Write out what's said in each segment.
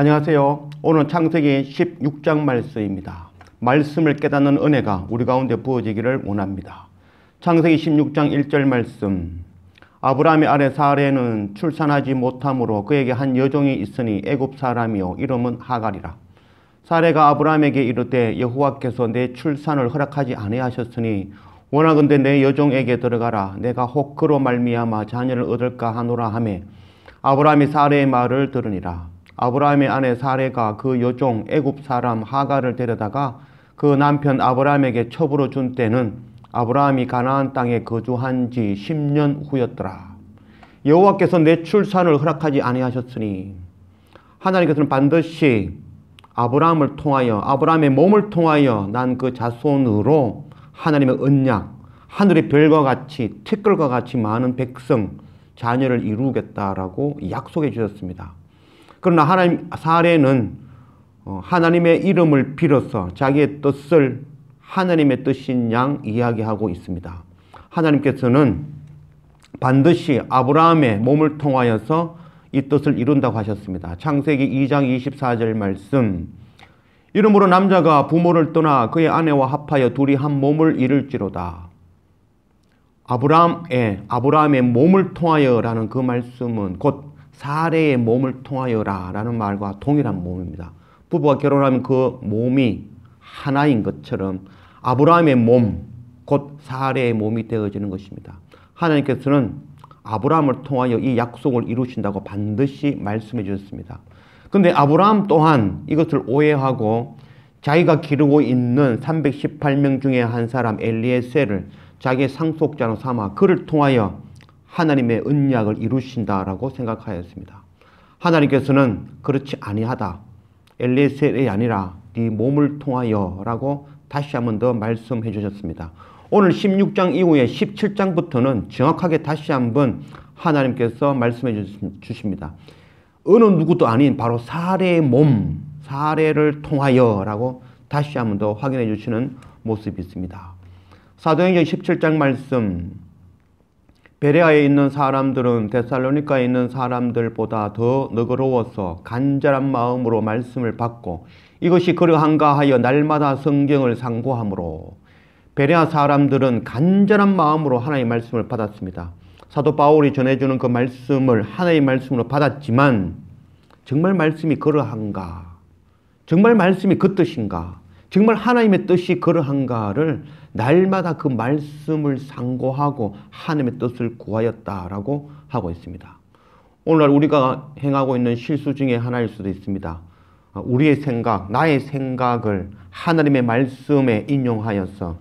안녕하세요. 오늘 창세기 16장 말씀입니다. 말씀을 깨닫는 은혜가 우리 가운데 부어지기를 원합니다. 창세기 16장 1절 말씀. 아브라함의 아내 사례는 출산하지 못함으로 그에게 한 여종이 있으니 애굽 사람이요 이름은 하갈이라. 사례가 아브라함에게 이르되 여호와께서 내 출산을 허락하지 아니하셨으니 원하건대 내 여종에게 들어가라 내가 혹 그로 말미암아 자녀를 얻을까 하노라 하매 아브라함이 사례의 말을 들으니라. 아브라함의 아내 사레가 그 여종 애굽 사람 하가를 데려다가 그 남편 아브라함에게 첩으로 준 때는 아브라함이 가나안 땅에 거주한 지 10년 후였더라. 여호와께서 내 출산을 허락하지 아니하셨으니 하나님께서는 반드시 아브라함을 통하여 아브라함의 몸을 통하여 난 그 자손으로 하나님의 언약 하늘의 별과 같이 티끌과 같이 많은 백성 자녀를 이루겠다라고 약속해 주셨습니다. 그러나 하나님 사례는 어, 하나님의 이름을 빌어서 자기의 뜻을 하나님의 뜻인 양 이야기하고 있습니다. 하나님께서는 반드시 아브라함의 몸을 통하여서 이 뜻을 이룬다고 하셨습니다. 창세기 2장 24절 말씀 이름으로 남자가 부모를 떠나 그의 아내와 합하여 둘이 한 몸을 이룰지로다. 아브라함의 아브라함의 몸을 통하여라는 그 말씀은 곧 사례의 몸을 통하여라 라는 말과 동일한 몸입니다. 부부가 결혼하면 그 몸이 하나인 것처럼 아브라함의 몸, 곧 사례의 몸이 되어지는 것입니다. 하나님께서는 아브라함을 통하여 이 약속을 이루신다고 반드시 말씀해 주셨습니다. 근데 아브라함 또한 이것을 오해하고 자기가 기르고 있는 318명 중에 한 사람 엘리에셀을 자기의 상속자로 삼아 그를 통하여 하나님의 은약을 이루신다라고 생각하였습니다. 하나님께서는 그렇지 아니하다. 엘리셀이 아니라 네 몸을 통하여라고 다시 한번 더 말씀해 주셨습니다. 오늘 16장 이후에 17장부터는 정확하게 다시 한번 하나님께서 말씀해 주십니다. 어느 누구도 아닌 바로 사례의 몸, 사례를 통하여라고 다시 한번 더 확인해 주시는 모습이 있습니다. 사도행전 17장 말씀 베레아에 있는 사람들은 데살로니카에 있는 사람들보다 더 너그러워서 간절한 마음으로 말씀을 받고 이것이 그러한가 하여 날마다 성경을 상고함으로 베레아 사람들은 간절한 마음으로 하나의 말씀을 받았습니다. 사도 바울이 전해주는 그 말씀을 하나의 말씀으로 받았지만 정말 말씀이 그러한가? 정말 말씀이 그 뜻인가? 정말 하나님의 뜻이 그러한가를 날마다 그 말씀을 상고하고 하나님의 뜻을 구하였다라고 하고 있습니다. 오늘날 우리가 행하고 있는 실수 중에 하나일 수도 있습니다. 우리의 생각, 나의 생각을 하나님의 말씀에 인용하여서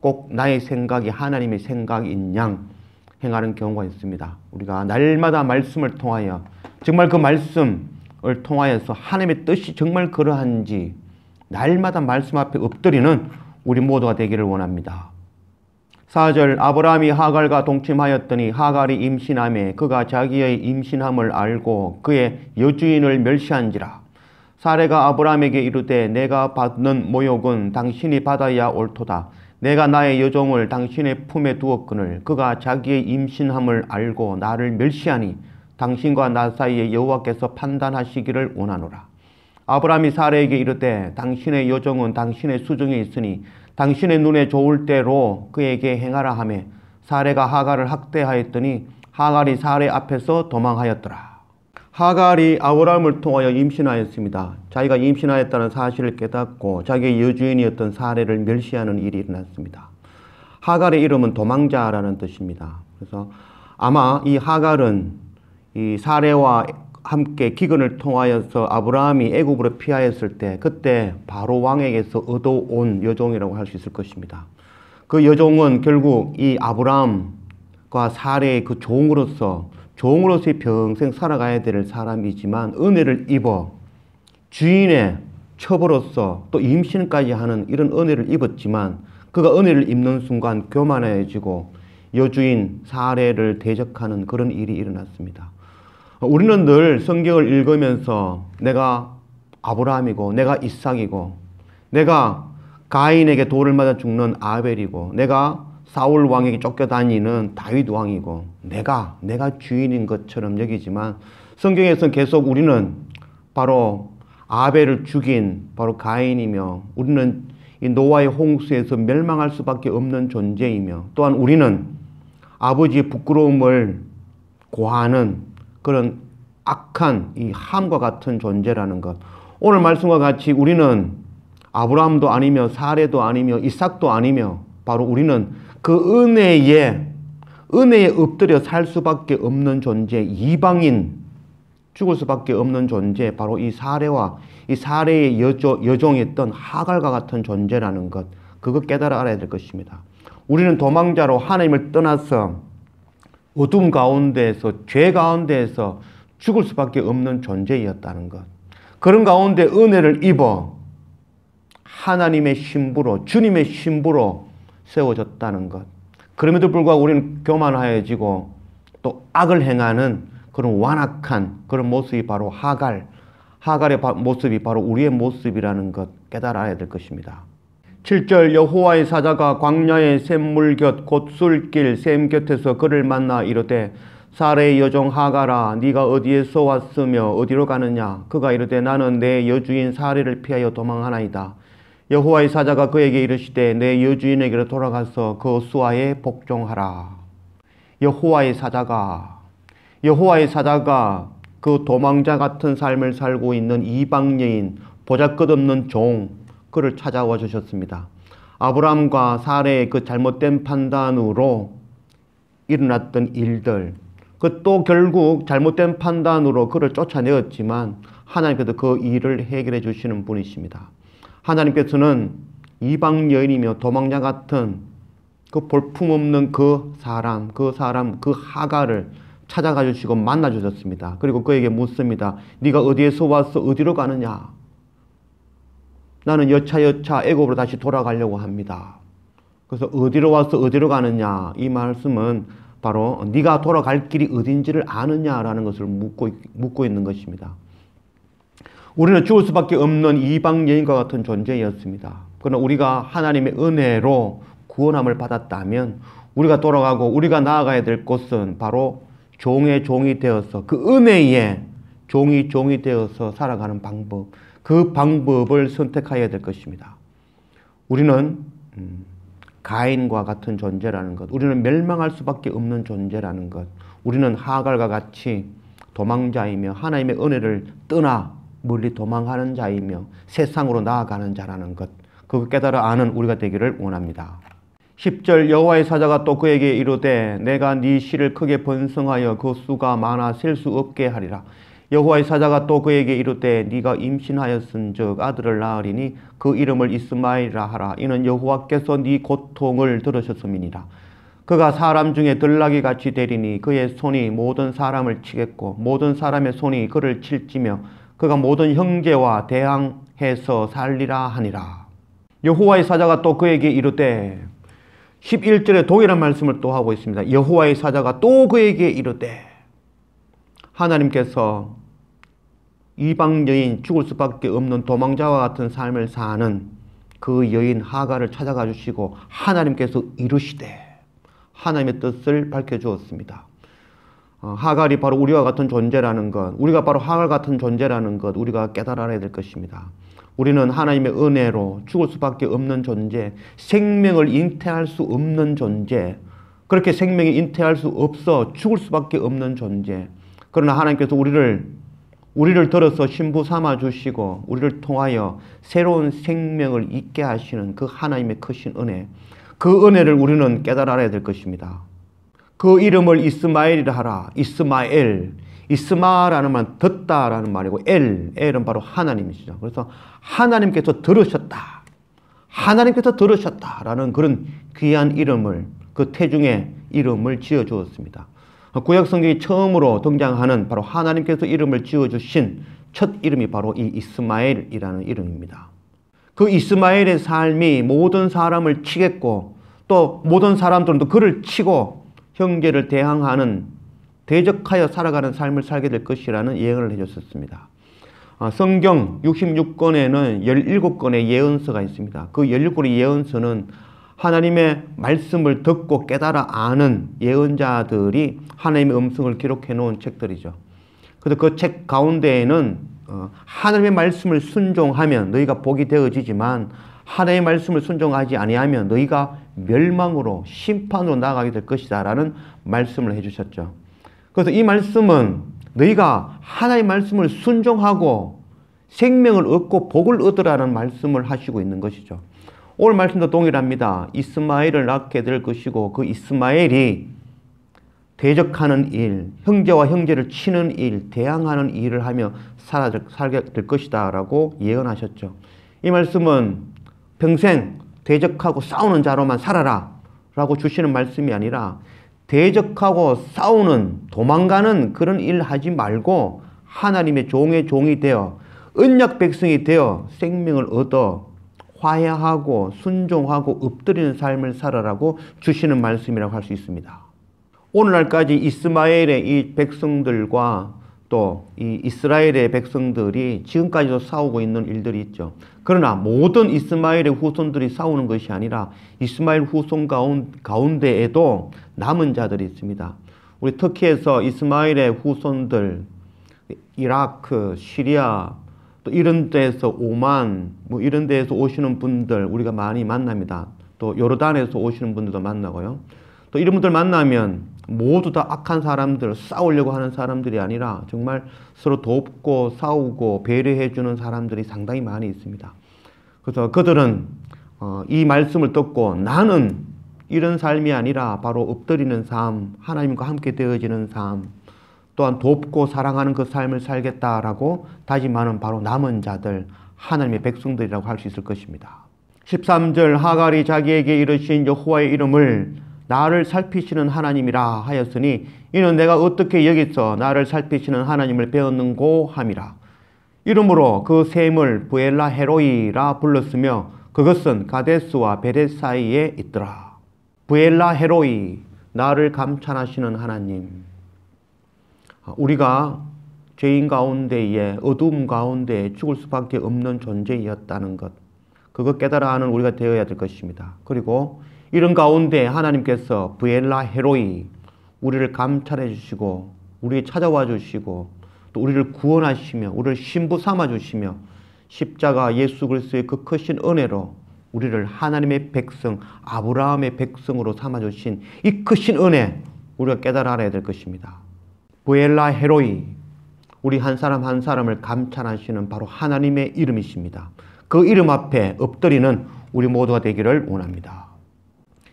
꼭 나의 생각이 하나님의 생각인 양 행하는 경우가 있습니다. 우리가 날마다 말씀을 통하여 정말 그 말씀을 통하여서 하나님의 뜻이 정말 그러한지 날마다 말씀 앞에 엎드리는 우리 모두가 되기를 원합니다. 4절 아브라함이 하갈과 동침하였더니 하갈이 임신함에 그가 자기의 임신함을 알고 그의 여주인을 멸시한지라. 사례가 아브라함에게 이르되 내가 받는 모욕은 당신이 받아야 옳도다. 내가 나의 여종을 당신의 품에 두었거늘 그가 자기의 임신함을 알고 나를 멸시하니 당신과 나 사이에 여호와께서 판단하시기를 원하노라. 아브라함이 사라에게 이르되 당신의 여정은 당신의 수중에 있으니 당신의 눈에 좋을 대로 그에게 행하라 하며 사레가 하갈을 학대하였더니 하갈이 사레 앞에서 도망하였더라. 하갈이 아브라함을 통하여 임신하였습니다. 자기가 임신하였다는 사실을 깨닫고 자기의 여주인이었던 사례를 멸시하는 일이 일어났습니다. 하갈의 이름은 도망자라는 뜻입니다. 그래서 아마 이 하갈은 이사례와 함께 기근을 통하여서 아브라함이 애굽으로 피하였을 때 그때 바로 왕에게서 얻어온 여종이라고 할 수 있을 것입니다. 그 여종은 결국 이 아브라함과 사례의 그 종으로서 종으로서의 평생 살아가야 될 사람이지만 은혜를 입어 주인의 처벌로서 또 임신까지 하는 이런 은혜를 입었지만 그가 은혜를 입는 순간 교만해지고 여주인 사례를 대적하는 그런 일이 일어났습니다. 우리는 늘 성경을 읽으면서 내가 아브라함이고 내가 이삭이고 내가 가인에게 돌을 맞아 죽는 아벨이고 내가 사울 왕에게 쫓겨다니는 다윗 왕이고 내가 내가 주인인 것처럼 여기지만 성경에서는 계속 우리는 바로 아벨을 죽인 바로 가인이며 우리는 이 노아의 홍수에서 멸망할 수밖에 없는 존재이며 또한 우리는 아버지의 부끄러움을 고하는 그런 악한 이 함과 같은 존재라는 것. 오늘 말씀과 같이 우리는 아브라함도 아니며 사례도 아니며 이삭도 아니며 바로 우리는 그 은혜에 은혜에 엎드려 살 수밖에 없는 존재 이방인 죽을 수밖에 없는 존재 바로 이 사례와 이 사례의 여조, 여종했던 하갈과 같은 존재라는 것 그거 깨달아 알아야 될 것입니다. 우리는 도망자로 하나님을 떠나서 어둠 가운데에서 죄 가운데에서 죽을 수밖에 없는 존재였다는 것. 그런 가운데 은혜를 입어 하나님의 신부로 주님의 신부로 세워졌다는 것. 그럼에도 불구하고 우리는 교만하여지고 또 악을 행하는 그런 완악한 그런 모습이 바로 하갈, 하갈의 모습이 바로 우리의 모습이라는 것 깨달아야 될 것입니다. 7절 여호와의 사자가 광야의 샘물 곁 곧술길 샘 곁에서 그를 만나 이르되 사레 여종 하가라 네가 어디에서 왔으며 어디로 가느냐 그가 이르되 나는 내 여주인 사레를 피하여 도망하나이다 여호와의 사자가 그에게 이르시되 내 여주인에게로 돌아가서 그 수하에 복종하라 여호와의 사자가 여호와의 사자가 그 도망자 같은 삶을 살고 있는 이방여인 보잘것없는 종 그를 찾아와 주셨습니다. 아브람과 사례의 그 잘못된 판단으로 일어났던 일들, 그 또 결국 잘못된 판단으로 그를 쫓아내었지만 하나님께서 그 일을 해결해 주시는 분이십니다. 하나님께서는 이방 여인이며 도망자 같은 그 볼품없는 그 사람, 그 사람, 그 하가를 찾아가 주시고 만나 주셨습니다. 그리고 그에게 묻습니다. 네가 어디에서 와서 어디로 가느냐? 나는 여차여차 애굽으로 다시 돌아가려고 합니다. 그래서 어디로 와서 어디로 가느냐 이 말씀은 바로 네가 돌아갈 길이 어딘지를 아느냐라는 것을 묻고, 묻고 있는 것입니다. 우리는 죽을 수밖에 없는 이방 여인과 같은 존재였습니다. 그러나 우리가 하나님의 은혜로 구원함을 받았다면 우리가 돌아가고 우리가 나아가야 될 곳은 바로 종의 종이 되어서 그 은혜에 종이 종이 되어서 살아가는 방법 그 방법을 선택해야 될 것입니다. 우리는 음, 가인과 같은 존재라는 것, 우리는 멸망할 수밖에 없는 존재라는 것, 우리는 하갈과 같이 도망자이며 하나님의 은혜를 떠나 멀리 도망하는 자이며 세상으로 나아가는 자라는 것, 그걸 깨달아 아는 우리가 되기를 원합니다. 10절 여호와의 사자가 또 그에게 이르되 내가 네 씨를 크게 번성하여 그 수가 많아 셀 수 없게 하리라. 여호와의 사자가 또 그에게 이르되 네가 임신하였은즉 아들을 낳으리니 그 이름을 이스마엘이라 하라 이는 여호와께서 네 고통을 들으셨음이니라 그가 사람 중에 들락이 같이 되리니 그의 손이 모든 사람을 치겠고 모든 사람의 손이 그를 칠지며 그가 모든 형제와 대항해서 살리라 하니라 여호와의 사자가 또 그에게 이르되 11절에 동일한 말씀을 또 하고 있습니다 여호와의 사자가 또 그에게 이르되 하나님께서 이방 여인 죽을 수밖에 없는 도망자와 같은 삶을 사는 그 여인 하가를 찾아가 주시고 하나님께서 이루시되 하나님의 뜻을 밝혀 주었습니다. 어, 하갈이 바로 우리와 같은 존재라는 것, 우리가 바로 하갈 같은 존재라는 것, 우리가 깨달아야 될 것입니다. 우리는 하나님의 은혜로 죽을 수밖에 없는 존재, 생명을 잉태할 수 없는 존재, 그렇게 생명이 잉태할 수 없어 죽을 수밖에 없는 존재, 그러나 하나님께서 우리를 우리를 들어서 신부 삼아 주시고 우리를 통하여 새로운 생명을 있게 하시는 그 하나님의 크신 은혜 그 은혜를 우리는 깨달아야 될 것입니다. 그 이름을 이스마엘이라 하라. 이스마엘. 이스마라는 말은 듣다라는 말이고 엘, 엘은 바로 하나님이시죠. 그래서 하나님께서 들으셨다. 하나님께서 들으셨다라는 그런 귀한 이름을 그 태중의 이름을 지어 주었습니다. 구약 성경이 처음으로 등장하는 바로 하나님께서 이름을 지어주신 첫 이름이 바로 이 이스마엘이라는 이름입니다. 그 이스마엘의 삶이 모든 사람을 치겠고 또 모든 사람들도 그를 치고 형제를 대항하는 대적하여 살아가는 삶을 살게 될 것이라는 예언을 해줬었습니다. 아, 성경 66권에는 17건의 예언서가 있습니다. 그 17건의 예언서는 하나님의 말씀을 듣고 깨달아 아는 예언자들이 하나님의 음성을 기록해 놓은 책들이죠. 그래서 그 책 가운데에는 어, 하나님의 말씀을 순종하면 너희가 복이 되어지지만 하나님의 말씀을 순종하지 아니하면 너희가 멸망으로 심판으로 나가게될 것이다 라는 말씀을 해주셨죠. 그래서 이 말씀은 너희가 하나님의 말씀을 순종하고 생명을 얻고 복을 얻으라는 말씀을 하시고 있는 것이죠. 오늘 말씀도 동일합니다. 이스마엘을 낳게 될 것이고 그 이스마엘이 대적하는 일, 형제와 형제를 치는 일, 대항하는 일을 하며 살게 될 것이다 라고 예언하셨죠. 이 말씀은 평생 대적하고 싸우는 자로만 살아라 라고 주시는 말씀이 아니라 대적하고 싸우는 도망가는 그런 일 하지 말고 하나님의 종의 종이 되어 은약 백성이 되어 생명을 얻어 화해하고 순종하고 엎드리는 삶을 살아라고 주시는 말씀이라고 할 수 있습니다. 오늘날까지 이스마엘의 이 백성들과 또이 이스라엘의 백성들이 지금까지도 싸우고 있는 일들이 있죠. 그러나 모든 이스마엘의 후손들이 싸우는 것이 아니라 이스마엘 후손 가운데에도 남은 자들이 있습니다. 우리 터키에서 이스마엘의 후손들 이라크, 시리아, 또 이런 데에서 오만 뭐 이런 데에서 오시는 분들 우리가 많이 만납니다. 또 요르단에서 오시는 분들도 만나고요. 또 이런 분들 만나면 모두 다 악한 사람들, 싸우려고 하는 사람들이 아니라 정말 서로 돕고 싸우고 배려해주는 사람들이 상당히 많이 있습니다. 그래서 그들은 어, 이 말씀을 듣고 나는 이런 삶이 아니라 바로 엎드리는 삶, 하나님과 함께 되어지는 삶, 또한 돕고 사랑하는 그 삶을 살겠다라고 다짐하는 바로 남은 자들, 하나님의 백성들이라고 할 수 있을 것입니다. 13절 하갈이 자기에게 이르신 여호와의 이름을 나를 살피시는 하나님이라 하였으니 이는 내가 어떻게 여기서 나를 살피시는 하나님을 배웠는고 함이라. 이름으로 그 샘을 부엘라 헤로이라 불렀으며 그것은 가데스와 베렛 사이에 있더라. 부엘라 헤로이 나를 감찰하시는 하나님. 아, 우리가 죄인 가운데에 어두움 가운데에 죽을 수밖에 없는 존재였다는 것 그것 깨달아 하는 우리가 되어야 될 것입니다. 그리고 이런 가운데 하나님께서 부엘라 헤로이 우리를 감찰해 주시고 우리 찾아와 주시고 또 우리를 구원하시며 우리를 신부 삼아 주시며 십자가 예수 그리스도의 그 크신 은혜로 우리를 하나님의 백성 아브라함의 백성으로 삼아 주신 이 크신 은혜 우리가 깨달아야 될 것입니다. 부엘라 헤로이 우리 한 사람 한 사람을 감찰하시는 바로 하나님의 이름이십니다. 그 이름 앞에 엎드리는 우리 모두가 되기를 원합니다.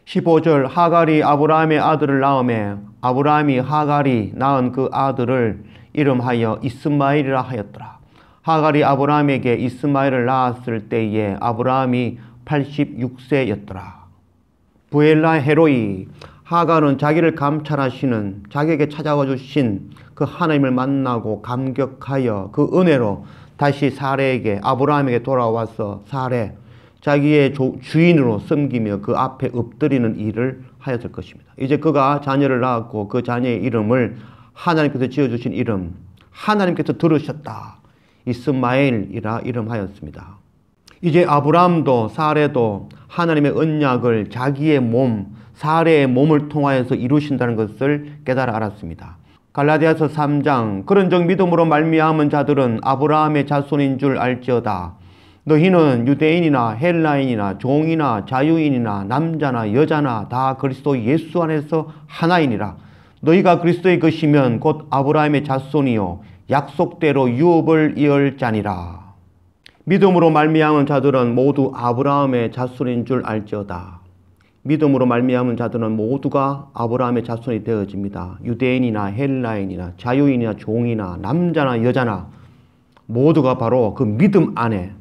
15절 하갈이 아브라함의 아들을 낳음에 아브라함이 하갈이 낳은 그 아들을 이름하여 이스마일이라 하였더라. 하갈이 아브라함에게 이스마일을 낳았을 때에 아브라함이 86세였더라. 부엘라 헤로이 하가는 자기를 감찰하시는 자기에게 찾아와 주신 그 하나님을 만나고 감격하여 그 은혜로 다시 사례에게 아브라함에게 돌아와서 사례 자기의 주인으로 섬기며 그 앞에 엎드리는 일을 하였을 것입니다. 이제 그가 자녀를 낳았고 그 자녀의 이름을 하나님께서 지어주신 이름 하나님께서 들으셨다. 이스마엘이라 이름하였습니다. 이제 아브라함도 사례도 하나님의 언약을 자기의 몸 사례의 몸을 통하여서 이루신다는 것을 깨달아 알았습니다. 갈라디아서 3장 그런즉 믿음으로 말미암은 자들은 아브라함의 자손인 줄 알지어다. 너희는 유대인이나 헬라인이나 종이나 자유인이나 남자나 여자나 다 그리스도 예수 안에서 하나이니라. 너희가 그리스도의 것이면 곧 아브라함의 자손이요 약속대로 유업을 이을 자니라. 믿음으로 말미암은 자들은 모두 아브라함의 자손인 줄 알지어다. 믿음으로 말미암은 자들은 모두가 아브라함의 자손이 되어집니다. 유대인이나 헬라인이나 자유인이나 종이나 남자나 여자나 모두가 바로 그 믿음 안에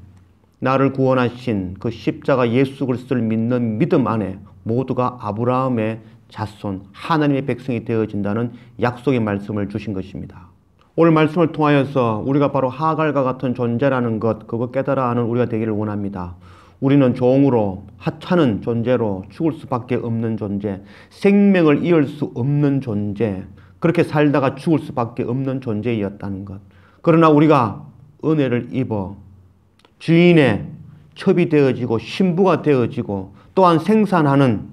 나를 구원하신 그 십자가 예수 그리스도를 믿는 믿음 안에 모두가 아브라함의 자손 하나님의 백성이 되어진다는 약속의 말씀을 주신 것입니다. 오늘 말씀을 통하여서 우리가 바로 하갈과 같은 존재라는 것 그거 깨달아 하는 우리가 되기를 원합니다. 우리는 종으로 하찮은 존재로 죽을 수밖에 없는 존재, 생명을 이을 수 없는 존재, 그렇게 살다가 죽을 수밖에 없는 존재이었다는 것. 그러나 우리가 은혜를 입어 주인의 첩이 되어지고 신부가 되어지고 또한 생산하는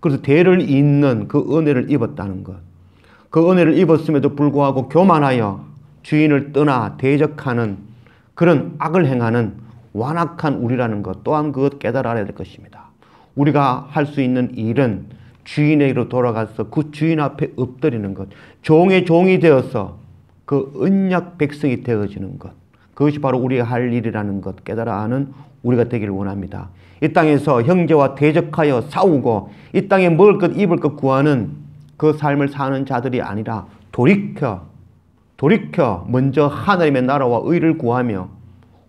그래서 대를 잇는 그 은혜를 입었다는 것. 그 은혜를 입었음에도 불구하고 교만하여 주인을 떠나 대적하는 그런 악을 행하는 완악한 우리라는 것 또한 그것 깨달아야 될 것입니다. 우리가 할 수 있는 일은 주인에게로 돌아가서 그 주인 앞에 엎드리는 것, 종의 종이 되어서 그 은약 백성이 되어지는 것, 그것이 바로 우리가 할 일이라는 것 깨달아 아는 우리가 되기를 원합니다. 이 땅에서 형제와 대적하여 싸우고 이 땅에 먹을 것 입을 것 구하는 그 삶을 사는 자들이 아니라 돌이켜 돌이켜 먼저 하나님의 나라와 의를 구하며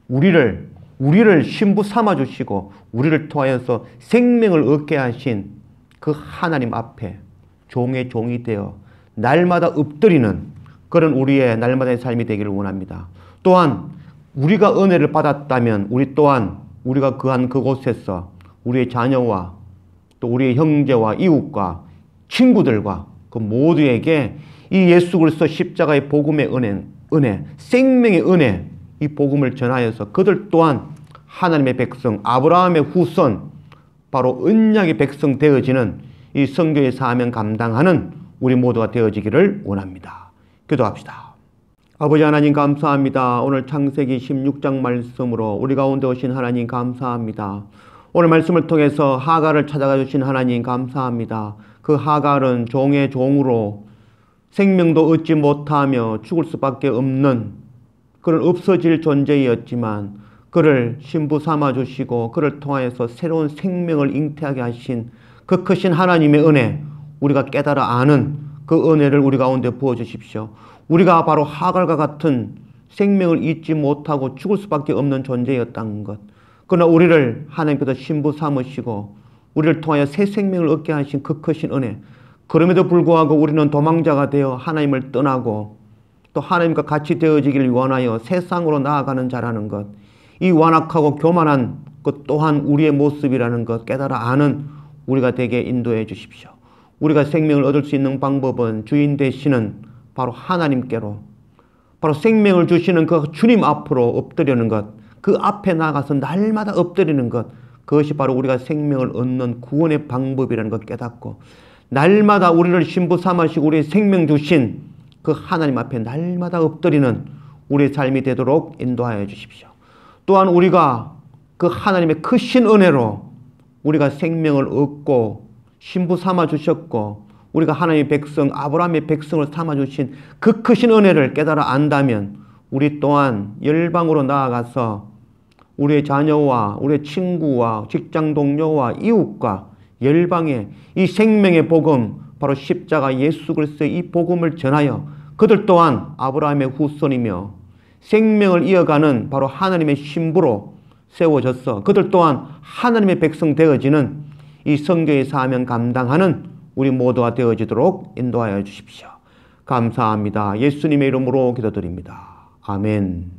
우리를 우리를 신부 삼아 주시고 우리를 통하여서 생명을 얻게 하신 그 하나님 앞에 종의 종이 되어 날마다 엎드리는 그런 우리의 날마다의 삶이 되기를 원합니다. 또한 우리가 은혜를 받았다면 우리 또한 우리가 그한 그곳에서 우리의 자녀와 또 우리의 형제와 이웃과 친구들과 그 모두에게 이 예수 그리스도 십자가의 복음의 은혜, 은혜, 생명의 은혜 이 복음을 전하여서 그들 또한 하나님의 백성, 아브라함의 후손, 바로 은약의 백성 되어지는 이 성교의 사명 감당하는 우리 모두가 되어지기를 원합니다. 기도합시다. 아버지 하나님 감사합니다. 오늘 창세기 16장 말씀으로 우리 가운데 오신 하나님 감사합니다. 오늘 말씀을 통해서 하가를 찾아가 주신 하나님 감사합니다. 그 하갈은 종의 종으로 생명도 얻지 못하며 죽을 수밖에 없는 그는 없어질 존재였지만 그를 신부 삼아 주시고 그를 통하여서 새로운 생명을 잉태하게 하신 그 크신 하나님의 은혜 우리가 깨달아 아는 그 은혜를 우리 가운데 부어 주십시오. 우리가 바로 하갈과 같은 생명을 잊지 못하고 죽을 수밖에 없는 존재였다는 것. 그러나 우리를 하나님께서 신부 삼으시고 우리를 통하여 새 생명을 얻게 하신 그 크신 은혜. 그럼에도 불구하고 우리는 도망자가 되어 하나님을 떠나고 또 하나님과 같이 되어지기를 원하여 세상으로 나아가는 자라는 것, 이 완악하고 교만한 것 또한 우리의 모습이라는 것 깨달아 아는 우리가 되게 인도해 주십시오. 우리가 생명을 얻을 수 있는 방법은 주인 되시는 바로 하나님께로 바로 생명을 주시는 그 주님 앞으로 엎드리는 것, 그 앞에 나가서 날마다 엎드리는 것, 그것이 바로 우리가 생명을 얻는 구원의 방법이라는 것 깨닫고, 날마다 우리를 신부 삼아시고 우리의 생명 주신 그 하나님 앞에 날마다 엎드리는 우리의 삶이 되도록 인도하여 주십시오. 또한 우리가 그 하나님의 크신 은혜로 우리가 생명을 얻고 신부 삼아 주셨고 우리가 하나님의 백성 아브라함의 백성을 삼아 주신 그 크신 은혜를 깨달아 안다면 우리 또한 열방으로 나아가서 우리의 자녀와 우리의 친구와 직장 동료와 이웃과 열방에 이 생명의 복음 바로 십자가 예수 그리스도의 이 복음을 전하여 그들 또한 아브라함의 후손이며 생명을 이어가는 바로 하나님의 신부로 세워졌어 그들 또한 하나님의 백성 되어지는 이 성교의 사명 감당하는 우리 모두가 되어지도록 인도하여 주십시오. 감사합니다. 예수님의 이름으로 기도드립니다. 아멘.